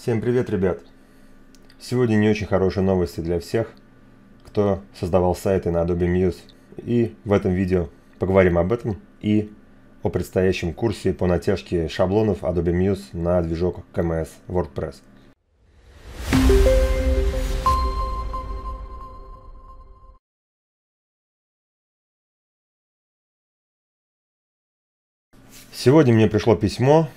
Всем привет, ребят! Сегодня не очень хорошие новости для всех, кто создавал сайты на Adobe Muse. И в этом видео поговорим об этом и о предстоящем курсе по натяжке шаблонов Adobe Muse на движок CMS WordPress. Сегодня мне пришло письмо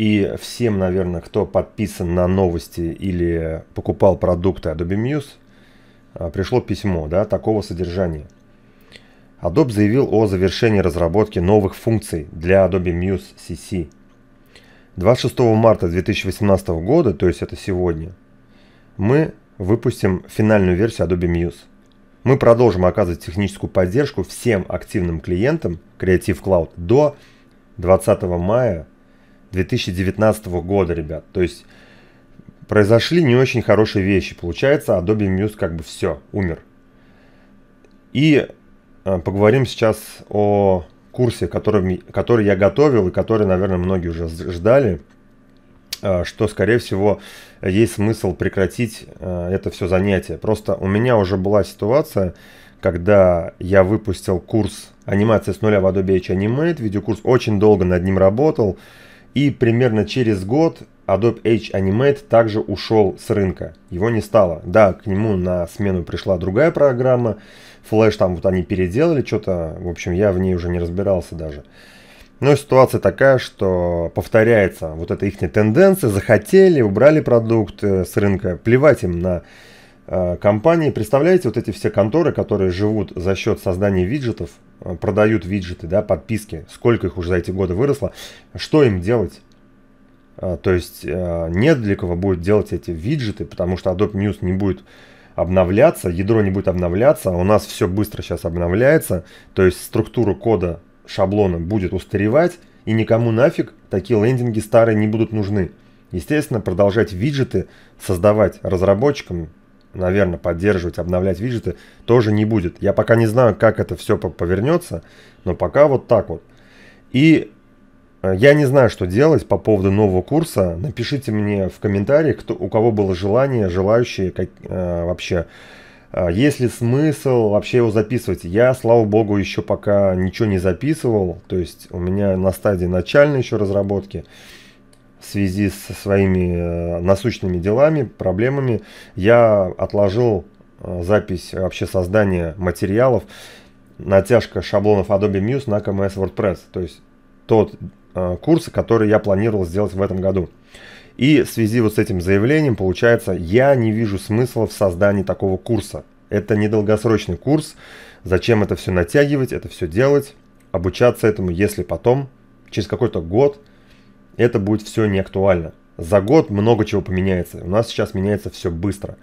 и всем, наверное, кто подписан на новости или покупал продукты Adobe Muse, а, пришло письмо да, такого содержания. Adobe заявил о завершении разработки новых функций для Adobe Muse CC. 26 марта 2018 года, то есть это сегодня, мы выпустим финальную версию Adobe Muse. Мы продолжим оказывать техническую поддержку всем активным клиентам Creative Cloud до 20 мая 2019 года, ребят. То есть произошли не очень хорошие вещи. Получается, Adobe Muse как бы все, умер. И э, поговорим сейчас о курсе, который, который я готовил и который, наверное, многие уже ждали, э, что, скорее всего, есть смысл прекратить э, это все занятие. Просто у меня уже была ситуация, когда я выпустил курс анимация с нуля в Adobe H Animate, видеокурс очень долго над ним работал, и примерно через год Adobe Edge Animate также ушел с рынка. Его не стало. Да, к нему на смену пришла другая программа. Flash там вот они переделали что-то. В общем, я в ней уже не разбирался даже. Но ситуация такая, что повторяется вот эта их тенденция. Захотели, убрали продукт э, с рынка. Плевать им на Э, компании, представляете, вот эти все конторы, которые живут за счет создания виджетов, э, продают виджеты, да, подписки, сколько их уже за эти годы выросло, что им делать? Э, то есть нет для кого будет делать эти виджеты, потому что Adobe News не будет обновляться, ядро не будет обновляться, а у нас все быстро сейчас обновляется, то есть структура кода шаблона будет устаревать, и никому нафиг такие лендинги старые не будут нужны. Естественно, продолжать виджеты создавать разработчикам наверное, поддерживать, обновлять виджеты тоже не будет. Я пока не знаю, как это все повернется, но пока вот так вот. И э, я не знаю, что делать по поводу нового курса. Напишите мне в комментариях, кто, у кого было желание, желающие как, э, вообще. А есть ли смысл вообще его записывать? Я, слава богу, еще пока ничего не записывал. То есть у меня на стадии начальной еще разработки в связи со своими э, насущными делами, проблемами, я отложил э, запись вообще создания материалов, натяжка шаблонов Adobe Muse на CMS WordPress, то есть тот э, курс, который я планировал сделать в этом году. И в связи вот с этим заявлением, получается, я не вижу смысла в создании такого курса. Это недолгосрочный курс. Зачем это все натягивать, это все делать, обучаться этому, если потом, через какой-то год, это будет все не актуально. За год много чего поменяется. У нас сейчас меняется все быстро.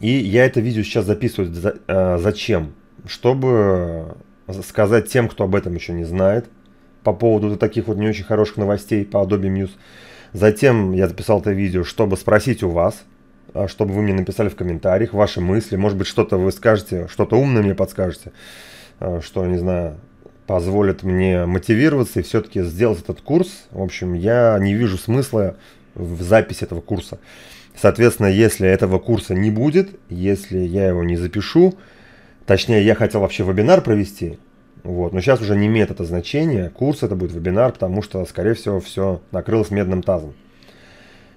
И я это видео сейчас записываю за, э, зачем? Чтобы э, сказать тем, кто об этом еще не знает, по поводу таких вот не очень хороших новостей по Adobe Muse. Затем я записал это видео, чтобы спросить у вас, э, чтобы вы мне написали в комментариях ваши мысли. Может быть, что-то вы скажете, что-то умное мне подскажете, э, что, не знаю, позволит мне мотивироваться и все-таки сделать этот курс. В общем, я не вижу смысла в записи этого курса. Соответственно, если этого курса не будет, если я его не запишу, точнее, я хотел вообще вебинар провести, вот, но сейчас уже не имеет это значения, курс это будет вебинар, потому что, скорее всего, все накрылось медным тазом.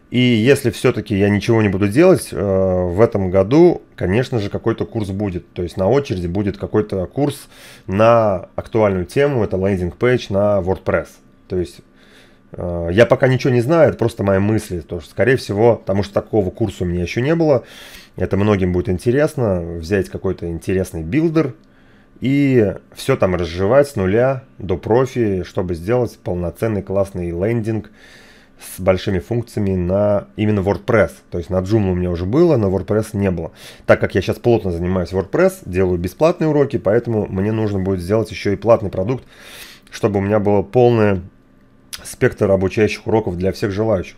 И если все-таки я ничего не буду делать, э, в этом году, конечно же, какой-то курс будет. То есть на очереди будет какой-то курс на актуальную тему, это лендинг-пейдж на WordPress. То есть э, я пока ничего не знаю, это просто мои мысли. То, что, скорее всего, потому что такого курса у меня еще не было, это многим будет интересно, взять какой-то интересный билдер и все там разжевать с нуля до профи, чтобы сделать полноценный классный лендинг, с большими функциями на именно WordPress. То есть на Joomla у меня уже было, на WordPress не было. Так как я сейчас плотно занимаюсь WordPress, делаю бесплатные уроки, поэтому мне нужно будет сделать еще и платный продукт, чтобы у меня было полный спектр обучающих уроков для всех желающих.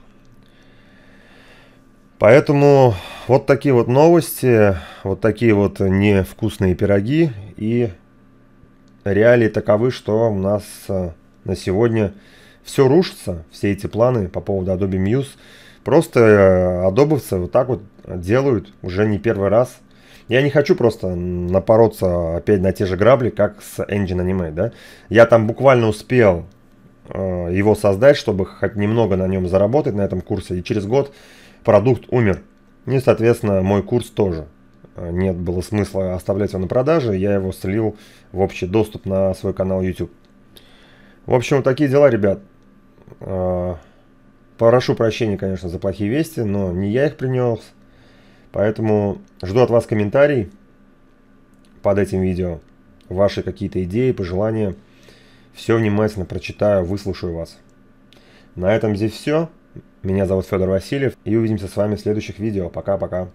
Поэтому вот такие вот новости, вот такие вот невкусные пироги и реалии таковы, что у нас э, на сегодня все рушится, все эти планы по поводу Adobe Muse. Просто э, адобовцы вот так вот делают уже не первый раз. Я не хочу просто напороться опять на те же грабли, как с Engine Anime, да. Я там буквально успел э, его создать, чтобы хоть немного на нем заработать, на этом курсе. И через год продукт умер. Ну и, соответственно, мой курс тоже. Э, нет было смысла оставлять его на продаже. Я его слил в общий доступ на свой канал YouTube. В общем, вот такие дела, ребят. А, Прошу прощения, конечно, за плохие вести, но не я их принес. Поэтому жду от вас комментарий под этим видео. Ваши какие-то идеи, пожелания. Все внимательно прочитаю, выслушаю вас. На этом здесь все. Меня зовут Федор Васильев. И увидимся с вами в следующих видео. Пока-пока.